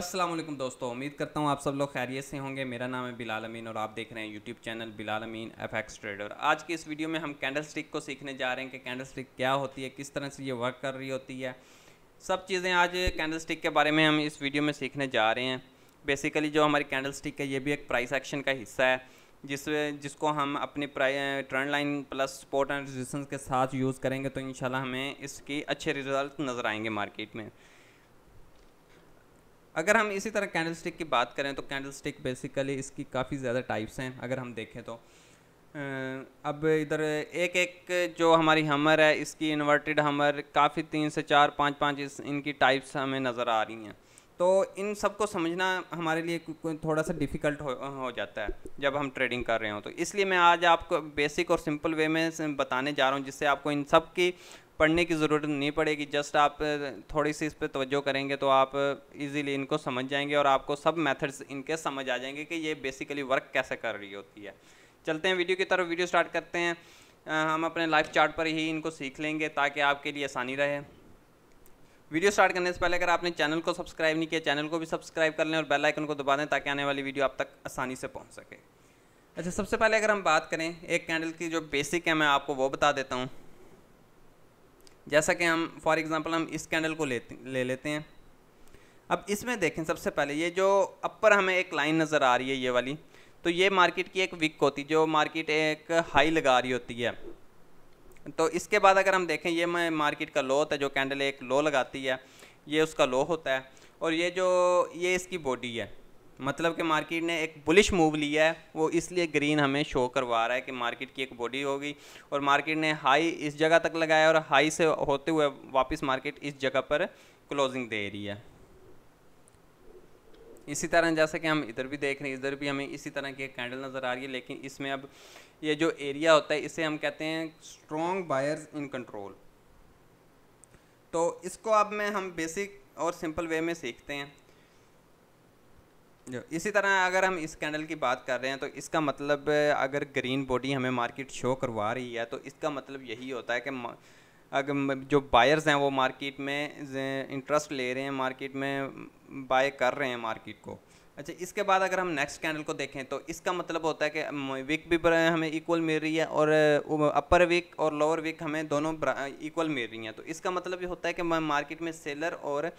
असलम दोस्तों उम्मीद करता हूँ आप सब लोग खैरियत से होंगे मेरा नाम है बिलाल अमीन और आप देख रहे हैं YouTube channel Bilal Amin F X trader आज की इस वीडियो में हम कैंडल स्टिक को सीखने जा रहे हैं कि कैंडल स्टिक क्या होती है किस तरह से ये वर्क कर रही होती है सब चीज़ें आज कैंडल स्टिक के बारे में हम इस वीडियो में सीखने जा रहे हैं बेसिकली जो हमारी कैंडल स्टिक है ये भी एक प्राइस एक्शन का हिस्सा है जिस जिसको हम प्राइ trend line plus support and resistance के साथ यूज़ करेंगे तो इन हमें इसकी अच्छे रिजल्ट नज़र आएंगे मार्केट में अगर हम इसी तरह कैंडल स्टिक की बात करें तो कैंडल स्टिक बेसिकली इसकी काफ़ी ज़्यादा टाइप्स हैं अगर हम देखें तो अब इधर एक एक जो हमारी हमर है इसकी इन्वर्टेड हमर काफ़ी तीन से चार पाँच पाँच इस इनकी टाइप्स हमें नज़र आ रही हैं तो इन सबको समझना हमारे लिए थोड़ा सा डिफ़िकल्ट हो, हो जाता है जब हम ट्रेडिंग कर रहे हो तो इसलिए मैं आज आपको बेसिक और सिंपल वे में बताने जा रहा हूँ जिससे आपको इन सब की पढ़ने की ज़रूरत नहीं पड़ेगी जस्ट आप थोड़ी सी इस पर तवज्जो करेंगे तो आप इजीली इनको समझ जाएंगे और आपको सब मेथड्स इनके समझ आ जाएंगे कि ये बेसिकली वर्क कैसे कर रही होती है चलते हैं वीडियो की तरफ वीडियो स्टार्ट करते हैं हम अपने लाइफ चार्ट पर ही इनको सीख लेंगे ताकि आपके लिए आसानी रहे वीडियो स्टार्ट करने से पहले अगर आपने चैनल को सब्सक्राइब नहीं किया चैनल को भी सब्सक्राइब कर लें और बेल आइकन को दबा दें ताकि आने वाली वीडियो आप तक आसानी से पहुंच सके अच्छा सबसे पहले अगर हम बात करें एक कैंडल की जो बेसिक है मैं आपको वो बता देता हूँ जैसा कि हम फॉर एग्ज़ाम्पल हम इस कैंडल को लेते ले लेते हैं अब इसमें देखें सबसे पहले ये जो अपर हमें एक लाइन नज़र आ रही है ये वाली तो ये मार्केट की एक विक होती है जो मार्केट एक हाई लगा रही होती है तो इसके बाद अगर हम देखें ये मार्केट का लो होता है जो कैंडल एक लो लगाती है ये उसका लो होता है और ये जो ये इसकी बॉडी है मतलब कि मार्केट ने एक बुलिश मूव लिया है वो इसलिए ग्रीन हमें शो करवा रहा है कि मार्केट की एक बॉडी होगी और मार्केट ने हाई इस जगह तक लगाया और हाई से होते हुए वापस मार्केट इस जगह पर क्लोजिंग दे रही है इसी तरह जैसे कि हम इधर भी देख रहे हैं इधर भी हमें इसी तरह की एक कैंडल नज़र आ रही है लेकिन इसमें अब ये जो एरिया होता है इसे हम कहते हैं स्ट्रॉन्ग बायर्स इन कंट्रोल तो इसको अब मैं हम बेसिक और सिंपल वे में सीखते हैं इसी तरह अगर हम इस कैंडल की बात कर रहे हैं तो इसका मतलब अगर ग्रीन बॉडी हमें मार्केट शो करवा रही है तो इसका मतलब यही होता है कि अगर जो बायर्स हैं वो मार्केट में इंटरेस्ट ले रहे हैं मार्केट में बाय कर रहे हैं मार्केट को अच्छा इसके बाद अगर हम नेक्स्ट कैंडल को देखें तो इसका मतलब होता है कि विक भी हमें इक्वल मिल रही है और अपर विक और लोअर विक हमें दोनों इक्वल मिल रही हैं तो इसका मतलब ये होता है कि मार्केट में सेलर और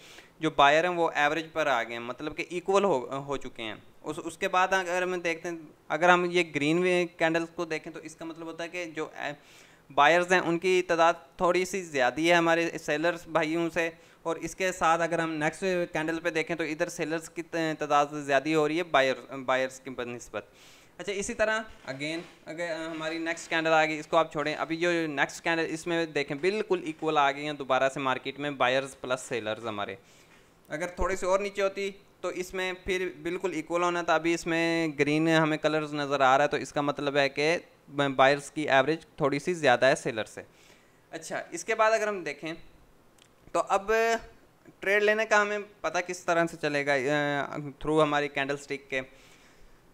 जो बायर हैं वो एवरेज पर आ गए हैं मतलब कि इक्वल हो हो चुके हैं उस उसके बाद अगर हम देखते हैं अगर हम ये ग्रीन कैंडल्स को देखें तो इसका मतलब होता है कि जो बायर्स हैं उनकी तादाद थोड़ी सी ज़्यादा है हमारे सेलर्स भाइयों से और इसके साथ अगर हम नेक्स्ट कैंडल पे देखें तो इधर सेलर्स की तादाद ज़्यादा हो रही है बायर बायर्स की बनस्बत अच्छा इसी तरह अगेन अगर हमारी नेक्स्ट कैंडल आ गई इसको आप छोड़ें अभी जो नेक्स्ट कैंडल इसमें देखें बिल्कुल इक्वल आ गई हैं दोबारा से मार्केट में बायर्स प्लस सेलर्स हमारे अगर थोड़ी सी और नीचे होती तो इसमें फिर बिल्कुल इक्वल होना था अभी इसमें ग्रीन हमें कलर्स नज़र आ रहा है तो इसका मतलब है कि बायर्स की एवरेज थोड़ी सी ज़्यादा है सेलर से अच्छा इसके बाद अगर हम देखें तो अब ट्रेड लेने का हमें पता किस तरह से चलेगा थ्रू हमारी कैंडल स्टिक के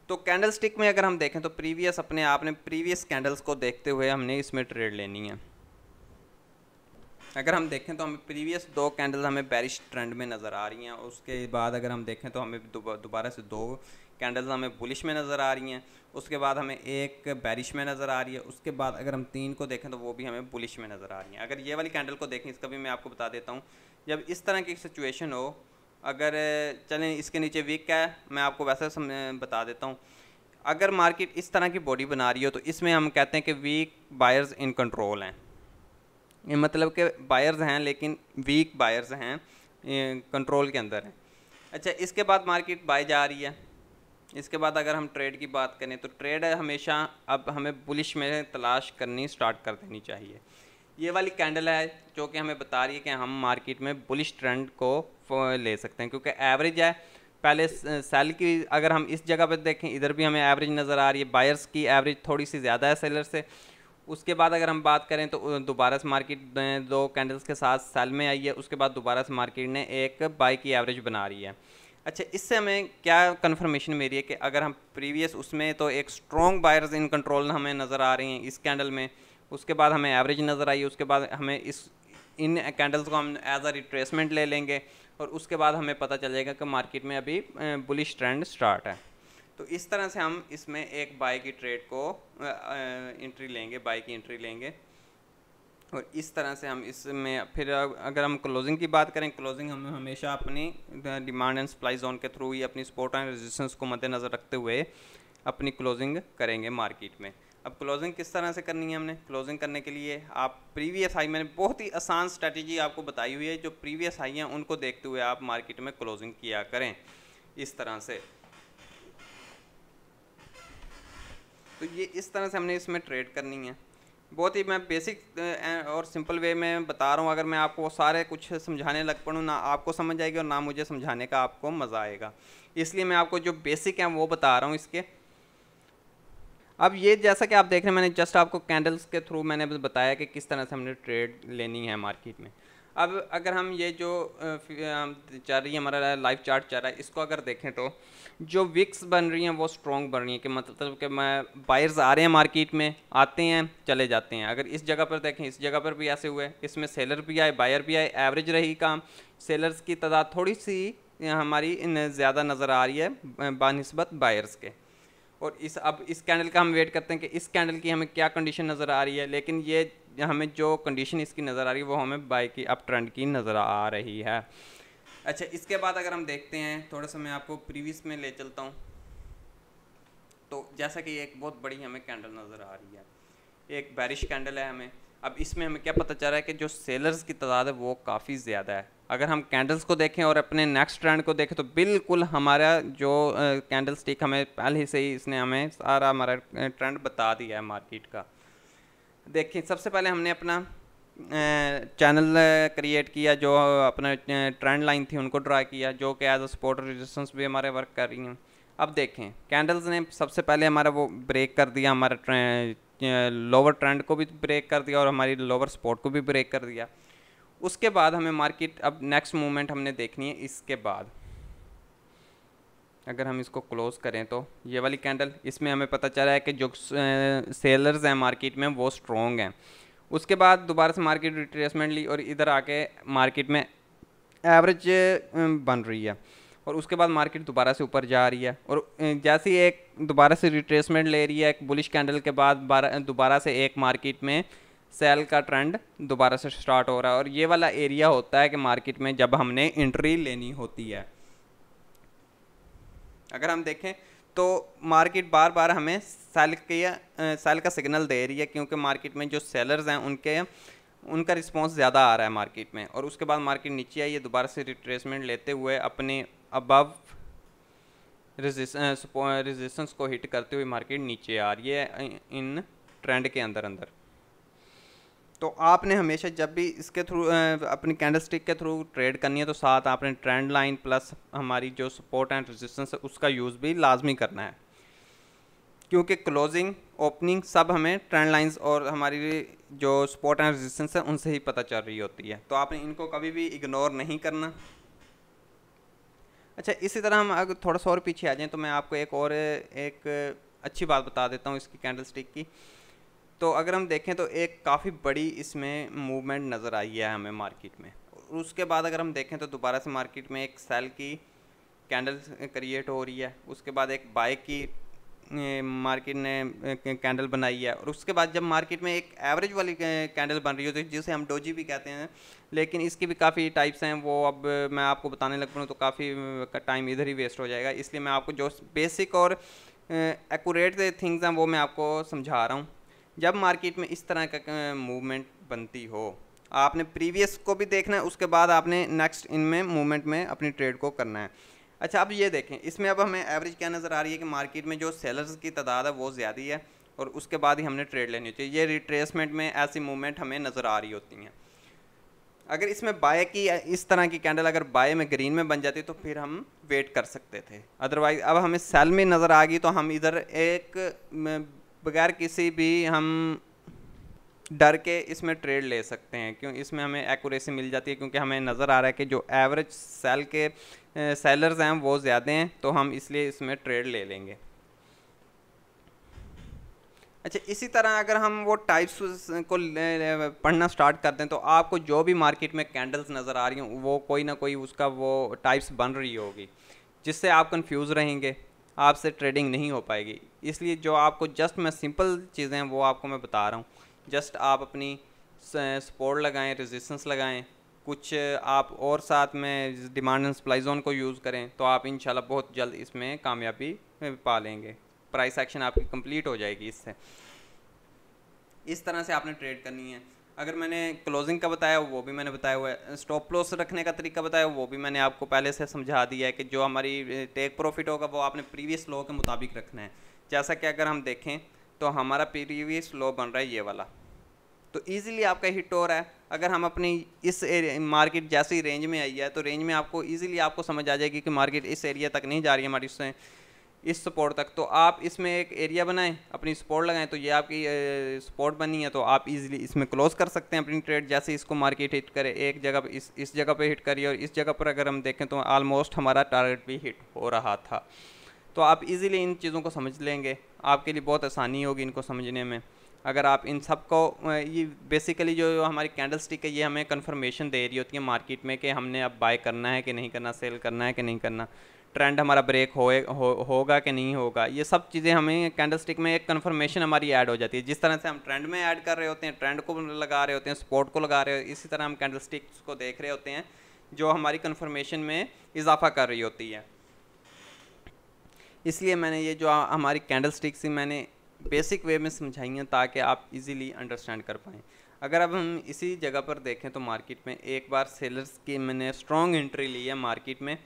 तो कैंडल स्टिक में अगर हम देखें तो प्रीवियस अपने आपने प्रीवियस कैंडल्स को देखते हुए हमने इसमें ट्रेड लेनी है अगर हम देखें तो हमें प्रीवियस दो कैंडल हमें बैरिश ट्रेंड में नज़र आ रही हैं उसके बाद अगर हम देखें तो हमें दोबारा से दो कैंडल्स हमें बुलिश में नज़र आ रही हैं उसके बाद हमें एक बैरिश में नज़र आ रही है उसके बाद अगर हम तीन को देखें तो वो भी हमें बुलिश में नज़र आ रही हैं अगर ये वाली कैंडल को देखें इसका भी मैं आपको बता देता हूँ जब इस तरह की सिचुएशन हो अगर चलें इसके नीचे वीक है मैं आपको वैसे बता देता हूँ अगर मार्केट इस तरह की बॉडी बना रही हो तो इसमें हम कहते हैं कि वीक बायर्स इन कंट्रोल हैं मतलब के बायर्स हैं लेकिन वीक बायर्स हैं कंट्रोल के अंदर हैं अच्छा इसके बाद मार्केट बाय जा रही है इसके बाद अगर हम ट्रेड की बात करें तो ट्रेड हमेशा अब हमें बुलिश में तलाश करनी स्टार्ट कर देनी चाहिए ये वाली कैंडल है जो कि हमें बता रही है कि हम मार्केट में बुलिश ट्रेंड को ले सकते हैं क्योंकि एवरेज है पहले सेल की अगर हम इस जगह पर देखें इधर भी हमें एवरेज नज़र आ रही है बायर्स की एवरेज थोड़ी सी ज़्यादा है सेलर से उसके बाद अगर हम बात करें तो दोबारा से मार्केट दो कैंडल्स के साथ सेल में आई है उसके बाद दोबारा से मार्केट ने एक बाई की एवरेज बना रही है अच्छा इससे हमें क्या कन्फर्मेशन मिली है कि अगर हम प्रीवियस उसमें तो एक स्ट्रॉन्ग बायर्स इन कंट्रोल हमें नज़र आ रही हैं इस कैंडल में उसके बाद हमें एवरेज नज़र आई उसके बाद हमें इस इन कैंडल्स को हम एज आ रिट्रेसमेंट ले लेंगे और उसके बाद हमें पता चलेगा कि मार्केट में अभी बुलिश ट्रेंड स्टार्ट है तो इस तरह से हम इसमें एक बाई की ट्रेड को एंट्री लेंगे बाई की इंट्री लेंगे और इस तरह से हम इसमें फिर अगर हम क्लोजिंग की बात करें क्लोजिंग हम हमेशा अपनी डिमांड एंड सप्लाई जोन के थ्रू ही अपनी सपोर्ट एंड रेजिस्टेंस को मद्देनज़र रखते हुए अपनी क्लोजिंग करेंगे मार्केट में अब क्लोजिंग किस तरह से करनी है हमने क्लोजिंग करने के लिए आप प्रीवियस हाई मैंने बहुत ही आसान स्ट्रेटजी आपको बताई हुई है जो प्रीवियस हाई हैं उनको देखते हुए आप मार्केट में क्लोजिंग किया करें इस तरह से तो ये इस तरह से हमने इसमें ट्रेड करनी है बहुत ही मैं बेसिक और सिंपल वे में बता रहा हूँ अगर मैं आपको सारे कुछ समझाने लग पड़ूँ ना आपको समझ आएगी और ना मुझे समझाने का आपको मज़ा आएगा इसलिए मैं आपको जो बेसिक हैं वो बता रहा हूँ इसके अब ये जैसा कि आप देख रहे हैं मैंने जस्ट आपको कैंडल्स के थ्रू मैंने बताया कि किस तरह से हमने ट्रेड लेनी है मार्केट में अब अगर हम ये जो चल रही है हमारा लाइफ चार्ट चल रहा है इसको अगर देखें तो जो विक्स बन रही हैं वो स्ट्रॉन्ग बन रही हैं कि मतलब कि मैं बायर्स आ रहे हैं मार्केट में आते हैं चले जाते हैं अगर इस जगह पर देखें इस जगह पर भी ऐसे हुए इसमें सेलर भी आए बायर भी आए एवरेज रही काम सेलर्स की तादाद थोड़ी सी हमारी ज़्यादा नज़र आ रही है बनस्बत बायर्स के और इस अब इस कैंडल का हम वेट करते हैं कि इस कैंडल की हमें क्या कंडीशन नज़र आ रही है लेकिन ये हमें जो कंडीशन इसकी नज़र आ रही है वो हमें बाइक की अप ट्रेंड की नज़र आ रही है अच्छा इसके बाद अगर हम देखते हैं थोड़ा सा मैं आपको प्रीवियस में ले चलता हूँ तो जैसा कि एक बहुत बड़ी हमें कैंडल नज़र आ रही है एक बैरिश कैंडल है हमें अब इसमें हमें क्या पता चल रहा है कि जो सेलर्स की तादाद है वो काफ़ी ज़्यादा है अगर हम कैंडल्स को देखें और अपने नेक्स्ट ट्रेंड को देखें तो बिल्कुल हमारा जो कैंडल स्टिक हमें पहले से ही इसने हमें सारा हमारा ट्रेंड बता दिया है मार्केट का देखें सबसे पहले हमने अपना चैनल क्रिएट किया जो अपना ट्रेंड लाइन थी उनको ड्रा किया जो कि एज अ सपोर्ट रेजिस्टेंस भी हमारे वर्क कर रही हैं अब देखें कैंडल्स ने सबसे पहले हमारा वो ब्रेक कर दिया हमारा लोअर ट्रेंड को भी ब्रेक कर दिया और हमारी लोअर सपोर्ट को भी ब्रेक कर दिया उसके बाद हमें मार्केट अब नेक्स्ट मूवमेंट हमने देखनी है इसके बाद अगर हम इसको क्लोज़ करें तो ये वाली कैंडल इसमें हमें पता चला है कि जो सेलर्स हैं मार्केट में वो स्ट्रॉन्ग हैं उसके बाद दोबारा से मार्केट रिट्रेसमेंट ली और इधर आके मार्केट में एवरेज बन रही है और उसके बाद मार्केट दोबारा से ऊपर जा रही है और जैसे ही एक दोबारा से रिट्रेसमेंट ले रही है एक बुलिश कैंडल के बाद दोबारा से एक मार्केट में सेल का ट्रेंड दोबारा से स्टार्ट हो रहा है और ये वाला एरिया होता है कि मार्केट में जब हमने इंट्री लेनी होती है अगर हम देखें तो मार्केट बार बार हमें सेल के सेल का सिग्नल दे रही है क्योंकि मार्केट में जो सेलर्स हैं उनके उनका रिस्पांस ज़्यादा आ रहा है मार्केट में और उसके बाद मार्केट नीचे आई है दोबारा से रिट्रेसमेंट लेते हुए अपने अबव रेजिस्टेंस को हिट करते हुए मार्केट नीचे आ रही है इन ट्रेंड के अंदर अंदर तो आपने हमेशा जब भी इसके थ्रू अपनी कैंडल स्टिक के थ्रू ट्रेड करनी है तो साथ आपने ट्रेंड लाइन प्लस हमारी जो सपोर्ट एंड रेजिस्टेंस है उसका यूज़ भी लाजमी करना है क्योंकि क्लोजिंग ओपनिंग सब हमें ट्रेंड लाइंस और हमारी जो सपोर्ट एंड रेजिस्टेंस है उनसे ही पता चल रही होती है तो आपने इनको कभी भी इग्नोर नहीं करना अच्छा इसी तरह हम अगर थोड़ा सा और पीछे आ जाएँ तो मैं आपको एक और एक अच्छी बात बता देता हूँ इसकी कैंडल स्टिक की तो अगर हम देखें तो एक काफ़ी बड़ी इसमें मूवमेंट नज़र आई है हमें मार्केट में उसके बाद अगर हम देखें तो दोबारा से मार्केट में एक सेल की कैंडल क्रिएट हो रही है उसके बाद एक बाय की मार्केट ने कैंडल बनाई है और उसके बाद जब मार्केट में एक एवरेज वाली कैंडल बन रही होती है जिसे हम डोजी भी कहते हैं लेकिन इसकी भी काफ़ी टाइप्स हैं वो अब मैं आपको बताने लग पड़ूँ तो काफ़ी टाइम इधर ही वेस्ट हो जाएगा इसलिए मैं आपको जो बेसिक और एकूरेट थिंग्स हैं वो मैं आपको समझा रहा हूँ जब मार्केट में इस तरह का मूवमेंट बनती हो आपने प्रीवियस को भी देखना है उसके बाद आपने नेक्स्ट इनमें मूवमेंट में अपनी ट्रेड को करना है अच्छा अब ये देखें इसमें अब हमें एवरेज क्या नज़र आ रही है कि मार्केट में जो सेलर्स की तादाद है वो ज़्यादा है और उसके बाद ही हमने ट्रेड लेनी होती है ये रिट्रेसमेंट में ऐसी मूवमेंट हमें नज़र आ रही होती हैं अगर इसमें बाय की इस तरह की कैंडल अगर बाय में ग्रीन में बन जाती तो फिर हम वेट कर सकते थे अदरवाइज अब हमें सेल में नज़र आ गई तो हम इधर एक बगैर किसी भी हम डर के इसमें ट्रेड ले सकते हैं क्यों इसमें हमें एक्यूरेसी मिल जाती है क्योंकि हमें नज़र आ रहा है कि जो एवरेज सेल के सेलर्स हैं वो ज़्यादा हैं तो हम इसलिए इसमें ट्रेड ले लेंगे अच्छा इसी तरह अगर हम वो टाइप्स को पढ़ना स्टार्ट करते हैं तो आपको जो भी मार्केट में कैंडल्स नज़र आ रही हूँ वो कोई ना कोई उसका वो टाइप्स बन रही होगी जिससे आप कंफ्यूज रहेंगे आपसे ट्रेडिंग नहीं हो पाएगी इसलिए जो आपको जस्ट मैं सिंपल चीज़ें वो आपको मैं बता रहा हूँ जस्ट आप अपनी सपोर्ट लगाएं रेजिस्टेंस लगाएं कुछ आप और साथ में डिमांड एंड सप्लाई जोन को यूज़ करें तो आप इन बहुत जल्द इसमें कामयाबी पा लेंगे प्राइस एक्शन आपकी कंप्लीट हो जाएगी इससे इस तरह से आपने ट्रेड करनी है अगर मैंने क्लोजिंग का बताया वो भी मैंने बताया हुआ है स्टॉप लॉस रखने का तरीका बताया वो भी मैंने आपको पहले से समझा दिया है कि जो हमारी टेक प्रॉफिट होगा वो आपने प्रीवियस लॉ के मुताबिक रखना है जैसा कि अगर हम देखें तो हमारा प्रीवियस लॉ बन रहा है ये वाला तो ईजिली आपका हिट हो रहा है अगर हम अपनी इस मार्केट जैसी रेंज में आई है तो रेंज में आपको ईजिली आपको समझ आ जाएगी कि मार्केट इस एरिया तक नहीं जा रही है हमारी इस सपोर्ट तक तो आप इसमें एक एरिया बनाएं अपनी सपोर्ट लगाएं तो ये आपकी सपोर्ट बनी है तो आप इजीली इसमें क्लोज कर सकते हैं अपनी ट्रेड जैसे इसको मार्केट हिट करे एक जगह इस इस जगह पे हिट करिए और इस जगह पर अगर हम देखें तो आलमोस्ट हमारा टारगेट भी हिट हो रहा था तो आप इजीली इन चीज़ों को समझ लेंगे आपके लिए बहुत आसानी होगी इनको समझने में अगर आप इन सब को ये बेसिकली जो हमारी कैंडल स्टिक है ये हमें कन्फर्मेशन दे रही होती है मार्केट में कि हमने अब बाय करना है कि नहीं करना सेल करना है कि नहीं करना ट्रेंड हमारा ब्रेक हो, हो होगा कि नहीं होगा ये सब चीज़ें हमें कैंडलस्टिक में एक कन्फर्मेशन हमारी ऐड हो जाती है जिस तरह से हम ट्रेंड में ऐड कर रहे होते हैं ट्रेंड को लगा रहे होते हैं स्पोर्ट को लगा रहे होते हैं इसी तरह हम कैंडल को देख रहे होते हैं जो हमारी कन्फर्मेशन में इजाफा कर रही होती है इसलिए मैंने ये जो हमारी कैंडल स्टिक्स मैंने बेसिक वे में समझाई हैं ताकि आप इजीली अंडरस्टैंड कर पाएँ अगर अब हम इसी जगह पर देखें तो मार्केट में एक बार सेलर्स की मैंने स्ट्रॉन्ग एंट्री ली है मार्केट में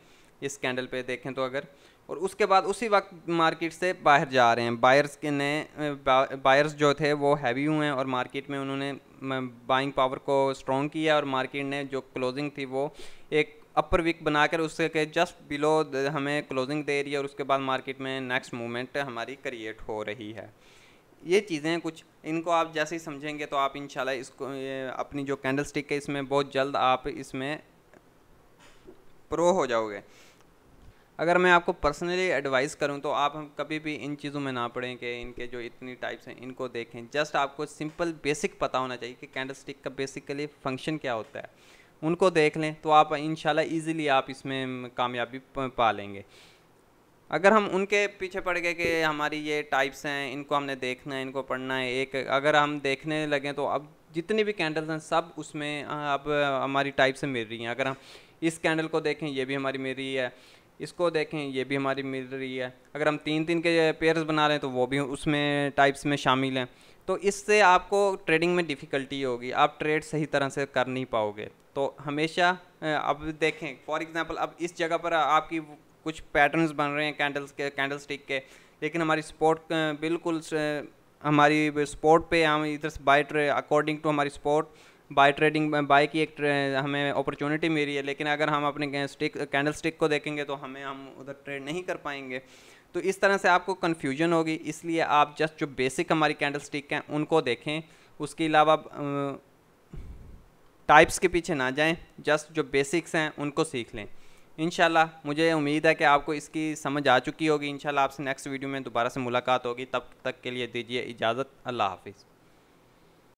इस कैंडल पे देखें तो अगर और उसके बाद उसी वक्त मार्केट से बाहर जा रहे हैं बायर्स के नए बायर्स जो थे वो हैवी हुए हैं और मार्केट में उन्होंने बाइंग पावर को स्ट्रॉन्ग किया और मार्केट ने जो क्लोजिंग थी वो एक अपर वीक बनाकर उसके जस्ट बिलो हमें क्लोजिंग दे रही है और उसके बाद मार्केट में नेक्स्ट मूवमेंट हमारी क्रिएट हो रही है ये चीज़ें कुछ इनको आप जैसे ही समझेंगे तो आप इंशाल्लाह इसको अपनी जो कैंडल स्टिक है इसमें बहुत जल्द आप इसमें प्रो हो जाओगे अगर मैं आपको पर्सनली एडवाइस करूं तो आप हम कभी भी इन चीज़ों में ना पड़ें कि इनके जो इतनी टाइप्स हैं इनको देखें जस्ट आपको सिंपल बेसिक पता होना चाहिए कि कैंडल स्टिक का बेसिकली फंक्शन क्या होता है उनको देख लें तो आप इन इजीली आप इसमें कामयाबी पा लेंगे अगर हम उनके पीछे पड़ गए कि हमारी ये टाइप्स हैं इनको हमने देखना है इनको पढ़ना है एक अगर हम देखने लगें तो अब जितनी भी कैंडल्स हैं सब उसमें अब हमारी टाइप से मिल रही हैं अगर हम इस कैंडल को देखें ये भी हमारी मिल रही है इसको देखें ये भी हमारी मिल रही है अगर हम तीन तीन के पेयर्स बना लें तो वो भी उसमें टाइप्स में शामिल हैं तो इससे आपको ट्रेडिंग में डिफ़िकल्टी होगी आप ट्रेड सही तरह से कर नहीं पाओगे तो हमेशा अब देखें फॉर एग्ज़ाम्पल अब इस जगह पर आपकी कुछ पैटर्न्स बन रहे हैं कैंडल्स के कैंडल स्टिक के लेकिन हमारी स्पोर्ट बिल्कुल हमारी स्पोर्ट पे हम इधर से बाई अकॉर्डिंग टू हमारी स्पोर्ट बाय ट्रेडिंग बाय की एक हमें अपॉर्चुनिटी मिली है लेकिन अगर हम अपने स्टिक कैंडल स्टिक को देखेंगे तो हमें हम उधर ट्रेड नहीं कर पाएंगे तो इस तरह से आपको कन्फ्यूजन होगी इसलिए आप जस्ट जो बेसिक हमारी कैंडल स्टिक हैं उनको देखें उसके अलावा टाइप्स के पीछे ना जाएं जस्ट जो बेसिक्स हैं उनको सीख लें इन मुझे उम्मीद है कि आपको इसकी समझ आ चुकी होगी इन आपसे नेक्स्ट वीडियो में दोबारा से मुलाकात होगी तब तक के लिए दीजिए इजाज़त अल्लाह हाफिज़